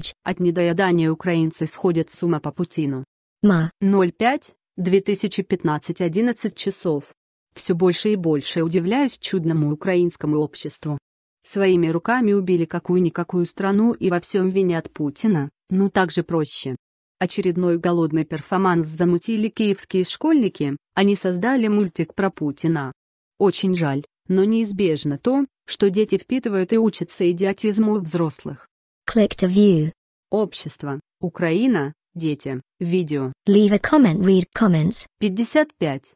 тисяч. От недоедания украинцы сходят с ума по Путину. Ма. 05, 2015, 11 часов. Все больше и больше удивляюсь чудному украинскому обществу. Своими руками убили какую-никакую страну и во всем винят Путина, ну так же проще. Очередной голодный перформанс замутили киевские школьники, они создали мультик про Путина. Очень жаль, но неизбежно то, что дети впитывают и учатся идиотизму взрослых. Click to view. Общество. Украина. Дети. Видео. Leave a comment. Read comments. 55.